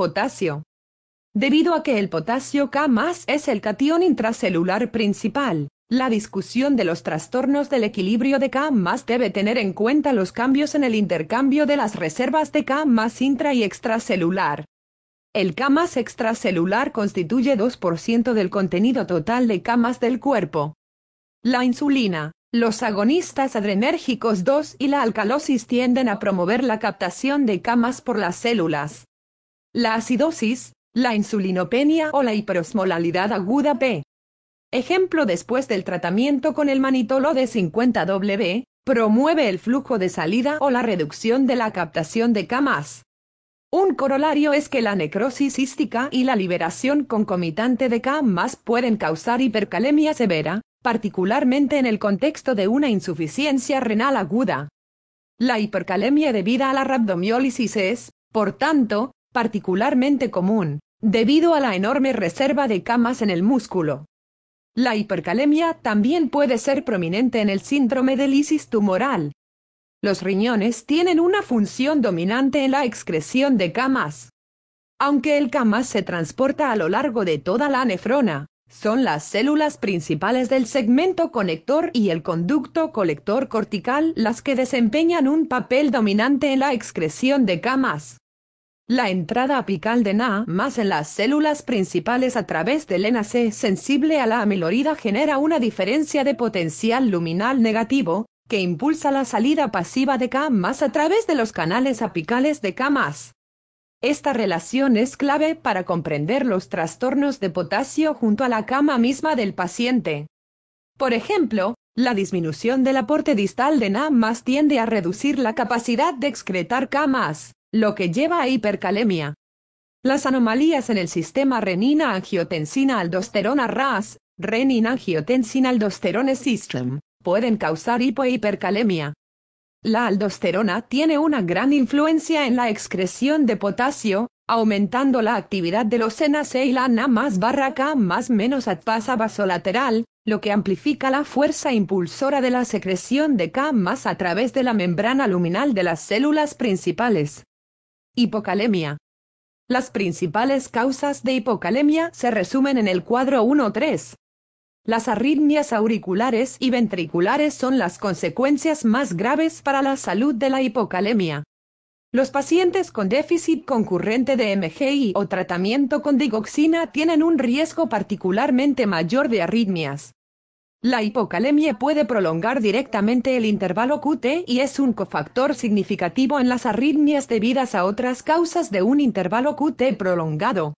Potasio. Debido a que el potasio K es el catión intracelular principal, la discusión de los trastornos del equilibrio de K debe tener en cuenta los cambios en el intercambio de las reservas de K intra y extracelular. El K extracelular constituye 2% del contenido total de K del cuerpo. La insulina, los agonistas adrenérgicos 2 y la alcalosis tienden a promover la captación de K por las células la acidosis, la insulinopenia o la hiperosmolalidad aguda P. Ejemplo después del tratamiento con el manitolo de 50W, promueve el flujo de salida o la reducción de la captación de K+. Un corolario es que la necrosis cística y la liberación concomitante de K pueden causar hipercalemia severa, particularmente en el contexto de una insuficiencia renal aguda. La hipercalemia debida a la rhabdomiólisis es, por tanto, particularmente común, debido a la enorme reserva de camas en el músculo. La hipercalemia también puede ser prominente en el síndrome de lisis tumoral. Los riñones tienen una función dominante en la excreción de camas. Aunque el camas se transporta a lo largo de toda la nefrona, son las células principales del segmento conector y el conducto colector cortical las que desempeñan un papel dominante en la excreción de camas. La entrada apical de Na más en las células principales a través del NAC sensible a la amilorida genera una diferencia de potencial luminal negativo, que impulsa la salida pasiva de K más a través de los canales apicales de K Esta relación es clave para comprender los trastornos de potasio junto a la cama misma del paciente. Por ejemplo, la disminución del aporte distal de Na más tiende a reducir la capacidad de excretar K lo que lleva a hipercalemia. Las anomalías en el sistema renina-angiotensina-aldosterona-RAS, renina angiotensina aldosterone system, pueden causar hipo hipercalemia. La aldosterona tiene una gran influencia en la excreción de potasio, aumentando la actividad de los NAC y la más barra K más menos atasa vasolateral, lo que amplifica la fuerza impulsora de la secreción de K más a través de la membrana luminal de las células principales. Hipocalemia. Las principales causas de hipocalemia se resumen en el cuadro 1-3. Las arritmias auriculares y ventriculares son las consecuencias más graves para la salud de la hipocalemia. Los pacientes con déficit concurrente de MGI o tratamiento con digoxina tienen un riesgo particularmente mayor de arritmias. La hipocalemia puede prolongar directamente el intervalo QT y es un cofactor significativo en las arritmias debidas a otras causas de un intervalo QT prolongado.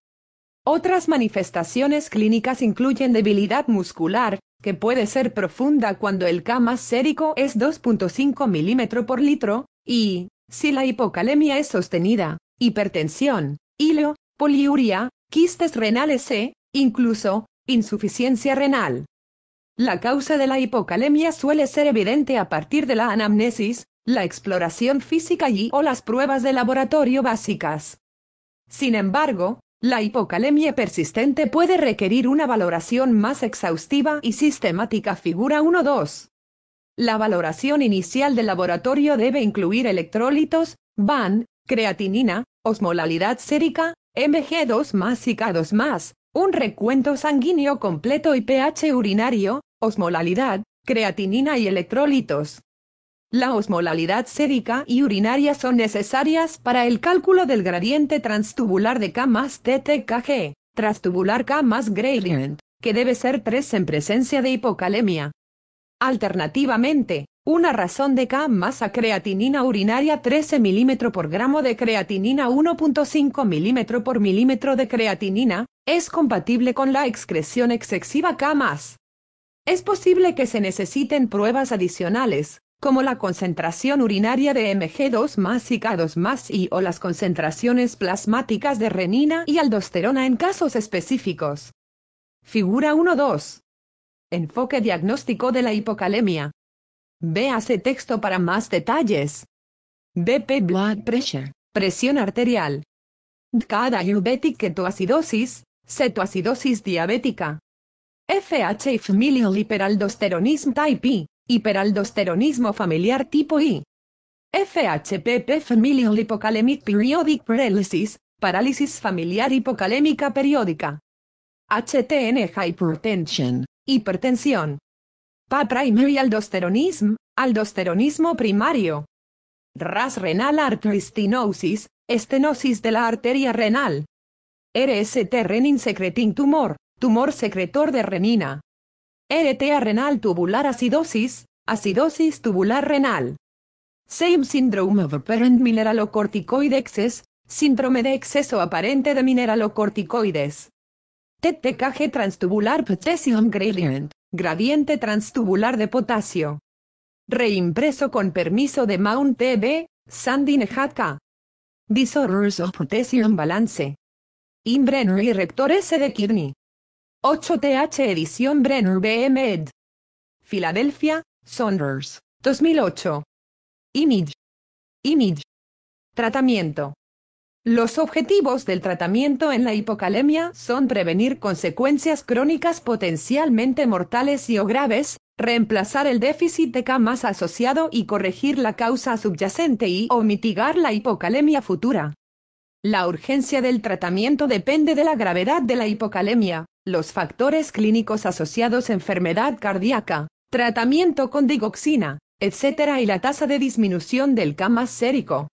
Otras manifestaciones clínicas incluyen debilidad muscular, que puede ser profunda cuando el K más sérico es 2.5 milímetro por litro, y, si la hipocalemia es sostenida, hipertensión, hilo, poliuria, quistes renales e, incluso, insuficiencia renal. La causa de la hipocalemia suele ser evidente a partir de la anamnesis, la exploración física y o las pruebas de laboratorio básicas. Sin embargo, la hipocalemia persistente puede requerir una valoración más exhaustiva y sistemática figura 1-2. La valoración inicial del laboratorio debe incluir electrolitos, BAN, creatinina, osmolalidad sérica, Mg2 y K2 un recuento sanguíneo completo y pH urinario, osmolalidad, creatinina y electrolitos. La osmolalidad sérica y urinaria son necesarias para el cálculo del gradiente transtubular de K más TTKG, transtubular K más gradient, que debe ser 3 en presencia de hipocalemia. Alternativamente, una razón de K más a creatinina urinaria 13 mm por gramo de creatinina 1.5 mm por milímetro de creatinina, es compatible con la excreción excesiva K+. Es posible que se necesiten pruebas adicionales, como la concentración urinaria de Mg2 y K2 y o las concentraciones plasmáticas de renina y aldosterona en casos específicos. Figura 1-2 Enfoque diagnóstico de la hipocalemia. Véase texto para más detalles. BP Blood Pressure, presión arterial. Cada diabetic ketoacidosis, cetoacidosis diabética. FH familial hiperaldosteronism type I, e, hiperaldosteronismo familiar tipo I. FHPP familial hypocalemic periodic paralysis, parálisis familiar hipocalémica periódica. HTN hypertension, hipertensión. PA-primary aldosteronism, aldosteronismo primario. RAS renal arteristinosis, estenosis de la arteria renal. RST renin Secreting tumor, tumor secretor de renina. RTA renal tubular acidosis, acidosis tubular renal. Same syndrome of apparent mineralocorticoid excess, síndrome de exceso aparente de mineralocorticoides. TTKG transtubular potassium gradient, gradiente transtubular de potasio. Reimpreso con permiso de Mount TB, Sandin Hatka. Disorders of potassium balance. In Brenner y Rector S. de Kidney. 8th edición Brenner BM Ed. Filadelfia, Saunders, 2008. Image. Image. Tratamiento. Los objetivos del tratamiento en la hipocalemia son prevenir consecuencias crónicas potencialmente mortales y o graves, reemplazar el déficit de K más asociado y corregir la causa subyacente y o mitigar la hipocalemia futura. La urgencia del tratamiento depende de la gravedad de la hipocalemia, los factores clínicos asociados a enfermedad cardíaca, tratamiento con digoxina, etc. y la tasa de disminución del cama sérico.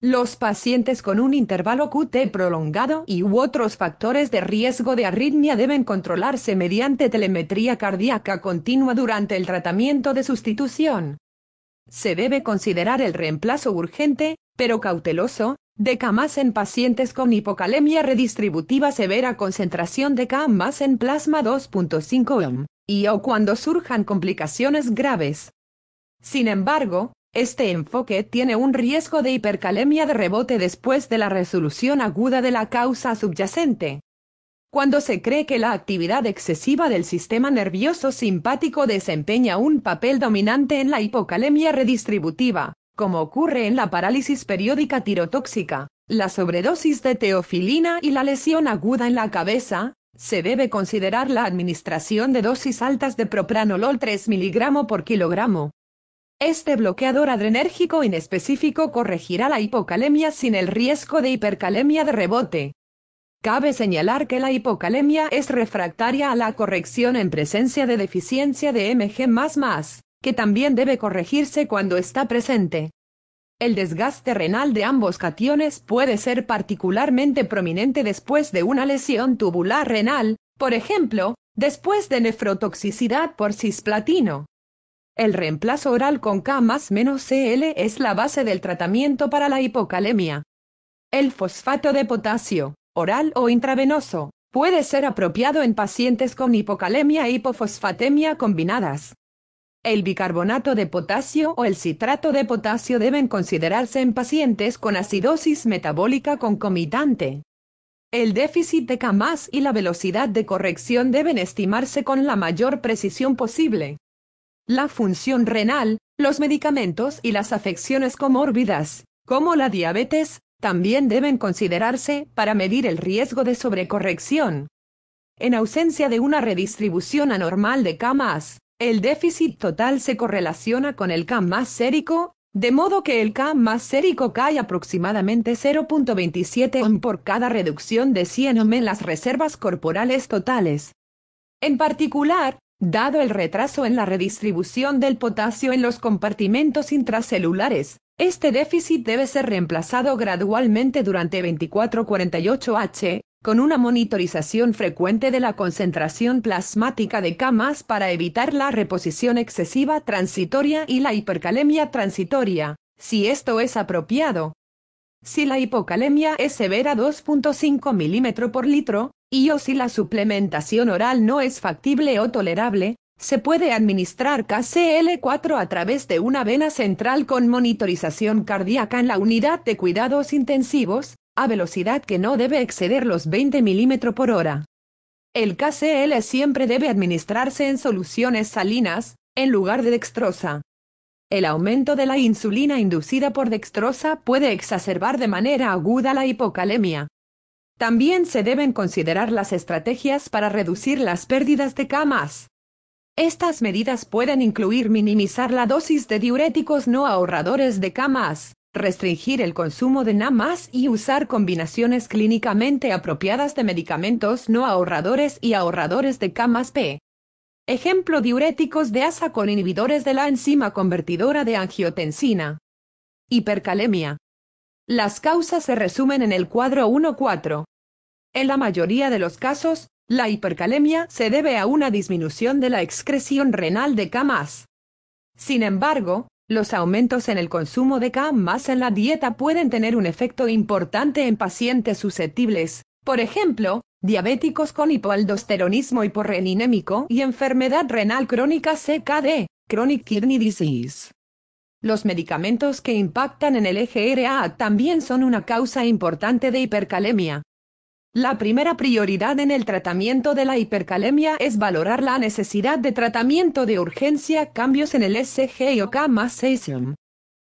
Los pacientes con un intervalo QT prolongado y u otros factores de riesgo de arritmia deben controlarse mediante telemetría cardíaca continua durante el tratamiento de sustitución. Se debe considerar el reemplazo urgente, pero cauteloso, de K en pacientes con hipocalemia redistributiva severa concentración de K en plasma 2.5 m y o cuando surjan complicaciones graves. Sin embargo, este enfoque tiene un riesgo de hipercalemia de rebote después de la resolución aguda de la causa subyacente. Cuando se cree que la actividad excesiva del sistema nervioso simpático desempeña un papel dominante en la hipocalemia redistributiva, como ocurre en la parálisis periódica tirotóxica, la sobredosis de teofilina y la lesión aguda en la cabeza, se debe considerar la administración de dosis altas de propranolol 3 mg por kilogramo. Este bloqueador adrenérgico inespecífico corregirá la hipocalemia sin el riesgo de hipercalemia de rebote. Cabe señalar que la hipocalemia es refractaria a la corrección en presencia de deficiencia de Mg que también debe corregirse cuando está presente. El desgaste renal de ambos cationes puede ser particularmente prominente después de una lesión tubular renal, por ejemplo, después de nefrotoxicidad por cisplatino. El reemplazo oral con K menos Cl es la base del tratamiento para la hipocalemia. El fosfato de potasio, oral o intravenoso, puede ser apropiado en pacientes con hipocalemia e hipofosfatemia combinadas. El bicarbonato de potasio o el citrato de potasio deben considerarse en pacientes con acidosis metabólica concomitante. El déficit de K y la velocidad de corrección deben estimarse con la mayor precisión posible. La función renal, los medicamentos y las afecciones comórbidas, como la diabetes, también deben considerarse para medir el riesgo de sobrecorrección. En ausencia de una redistribución anormal de camas, el déficit total se correlaciona con el K más sérico, de modo que el K más sérico cae aproximadamente 0.27 Ohm por cada reducción de 100 Ohm en las reservas corporales totales. En particular, dado el retraso en la redistribución del potasio en los compartimentos intracelulares, este déficit debe ser reemplazado gradualmente durante 24-48H, con una monitorización frecuente de la concentración plasmática de camas para evitar la reposición excesiva transitoria y la hipercalemia transitoria, si esto es apropiado. Si la hipocalemia es severa 2.5 mm por litro, y o si la suplementación oral no es factible o tolerable, se puede administrar KCL4 a través de una vena central con monitorización cardíaca en la unidad de cuidados intensivos, a velocidad que no debe exceder los 20 milímetros por hora. El KCl siempre debe administrarse en soluciones salinas, en lugar de dextrosa. El aumento de la insulina inducida por dextrosa puede exacerbar de manera aguda la hipocalemia. También se deben considerar las estrategias para reducir las pérdidas de camas. Estas medidas pueden incluir minimizar la dosis de diuréticos no ahorradores de camas, restringir el consumo de NAMAS y usar combinaciones clínicamente apropiadas de medicamentos no ahorradores y ahorradores de camas P. Ejemplo diuréticos de asa con inhibidores de la enzima convertidora de angiotensina. Hipercalemia. Las causas se resumen en el cuadro 1-4. En la mayoría de los casos, la hipercalemia se debe a una disminución de la excreción renal de camas. Sin embargo, los aumentos en el consumo de K más en la dieta pueden tener un efecto importante en pacientes susceptibles, por ejemplo, diabéticos con hipoaldosteronismo hiporreninémico y enfermedad renal crónica CKD, chronic kidney disease. Los medicamentos que impactan en el EGRA también son una causa importante de hipercalemia, la primera prioridad en el tratamiento de la hipercalemia es valorar la necesidad de tratamiento de urgencia, cambios en el SG y K más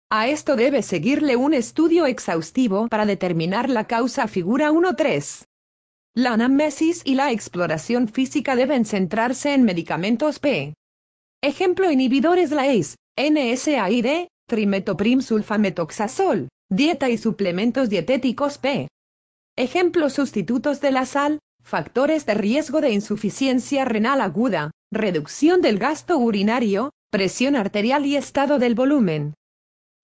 A esto debe seguirle un estudio exhaustivo para determinar la causa figura 1-3. La anamnesis y la exploración física deben centrarse en medicamentos P. Ejemplo inhibidores ACE, NSAID, trimetoprim sulfametoxazol, dieta y suplementos dietéticos P. Ejemplos sustitutos de la sal, factores de riesgo de insuficiencia renal aguda, reducción del gasto urinario, presión arterial y estado del volumen.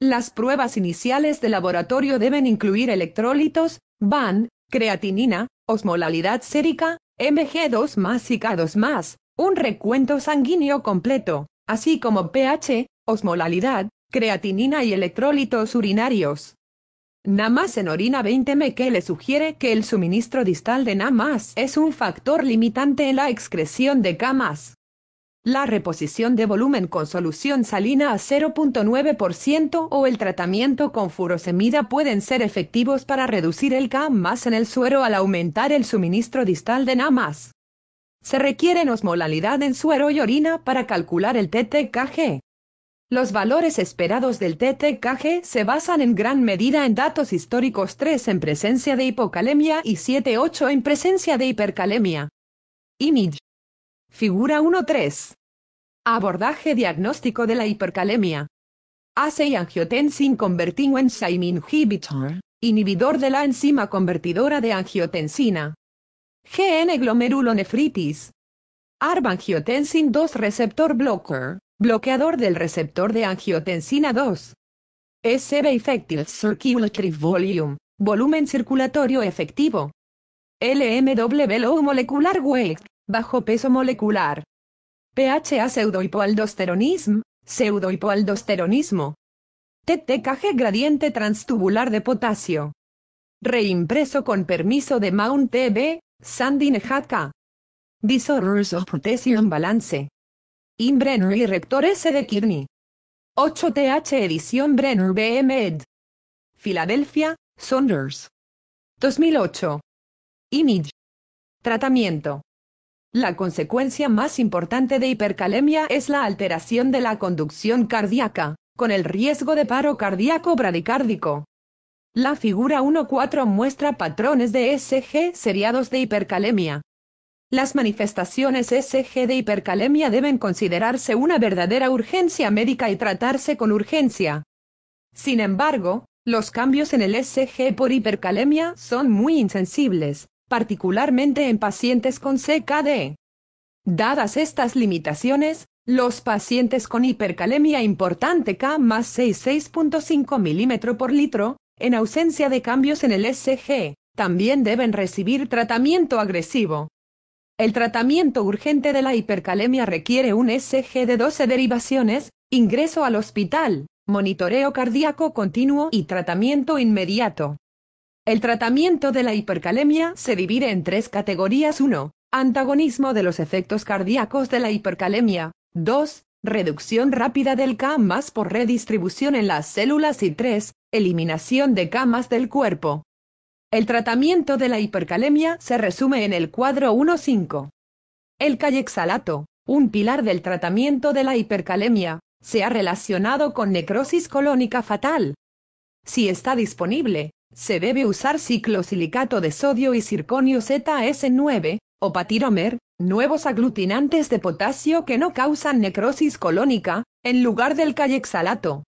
Las pruebas iniciales de laboratorio deben incluir electrolitos, BAN, creatinina, osmolalidad sérica, MG2 más y K2 más, un recuento sanguíneo completo, así como pH, osmolalidad, creatinina y electrolitos urinarios. Namas en orina 20 que le sugiere que el suministro distal de Namas es un factor limitante en la excreción de camas. La reposición de volumen con solución salina a 0.9% o el tratamiento con furosemida pueden ser efectivos para reducir el camas en el suero al aumentar el suministro distal de Namas. Se requiere osmolalidad en suero y orina para calcular el TTKG. Los valores esperados del TTKG se basan en gran medida en datos históricos 3 en presencia de hipocalemia y 7-8 en presencia de hipercalemia. Image. Figura 1.3. Abordaje diagnóstico de la hipercalemia. ACE angiotensin converting enzyme inhibitor, inhibidor de la enzima convertidora de angiotensina. GN glomerulonefritis. ARB angiotensin 2 receptor blocker, Bloqueador del receptor de angiotensina 2. SB Effective Circulatory Volume, volumen circulatorio efectivo. LMW Low Molecular Weight, bajo peso molecular. PHA pseudohipoaldosteronism, pseudohipoaldosteronismo. TTKG gradiente transtubular de potasio. Reimpreso con permiso de Mount TB, Sandin Hatka. Disorders of Potassium Balance. Brenner y Rector S. de Kearney. 8th edición Brenner BM Ed. Filadelfia, Saunders. 2008. Image. Tratamiento. La consecuencia más importante de hipercalemia es la alteración de la conducción cardíaca, con el riesgo de paro cardíaco bradicárdico. La figura 1-4 muestra patrones de SG seriados de hipercalemia. Las manifestaciones SG de hipercalemia deben considerarse una verdadera urgencia médica y tratarse con urgencia. Sin embargo, los cambios en el SG por hipercalemia son muy insensibles, particularmente en pacientes con CKD. Dadas estas limitaciones, los pacientes con hipercalemia importante K más 6.5 mm por litro, en ausencia de cambios en el SG, también deben recibir tratamiento agresivo. El tratamiento urgente de la hipercalemia requiere un SG de 12 derivaciones, ingreso al hospital, monitoreo cardíaco continuo y tratamiento inmediato. El tratamiento de la hipercalemia se divide en tres categorías 1. Antagonismo de los efectos cardíacos de la hipercalemia. 2. Reducción rápida del K por redistribución en las células y 3. Eliminación de K del cuerpo. El tratamiento de la hipercalemia se resume en el cuadro 1.5. El cayexalato, un pilar del tratamiento de la hipercalemia, se ha relacionado con necrosis colónica fatal. Si está disponible, se debe usar ciclosilicato de sodio y circonio ZS9, o patiromer, nuevos aglutinantes de potasio que no causan necrosis colónica, en lugar del cayexalato.